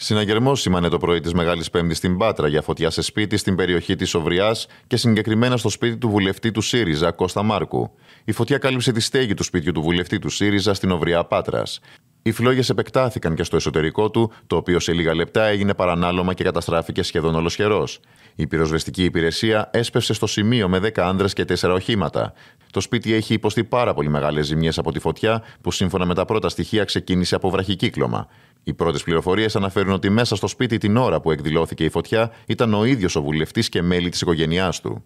Συναγερμό σήμανε το πρωί της Μεγάλης Πέμπτης στην Πάτρα για φωτιά σε σπίτι στην περιοχή της Οβριά και συγκεκριμένα στο σπίτι του βουλευτή του ΣΥΡΙΖΑ, Κώστα Μάρκου. Η φωτιά κάλυψε τη στέγη του σπιτιού του βουλευτή του ΣΥΡΙΖΑ στην Οβριά Πάτρας. Οι φλόγες επεκτάθηκαν και στο εσωτερικό του, το οποίο σε λίγα λεπτά έγινε παρανάλωμα και καταστράφηκε σχεδόν ολοσχερός. Η πυροσβεστική υπηρεσία έσπευσε στο σημείο με 10 άνδρες και 4 οχήματα. Το σπίτι έχει υποστεί πάρα πολύ μεγάλες ζημιές από τη φωτιά, που σύμφωνα με τα πρώτα στοιχεία ξεκίνησε από βραχικύκλωμα. Οι πρώτες πληροφορίες αναφέρουν ότι μέσα στο σπίτι την ώρα που εκδηλώθηκε η φωτιά ήταν ο ίδιος ο βουλευτής και μέλη της οικογένειάς του.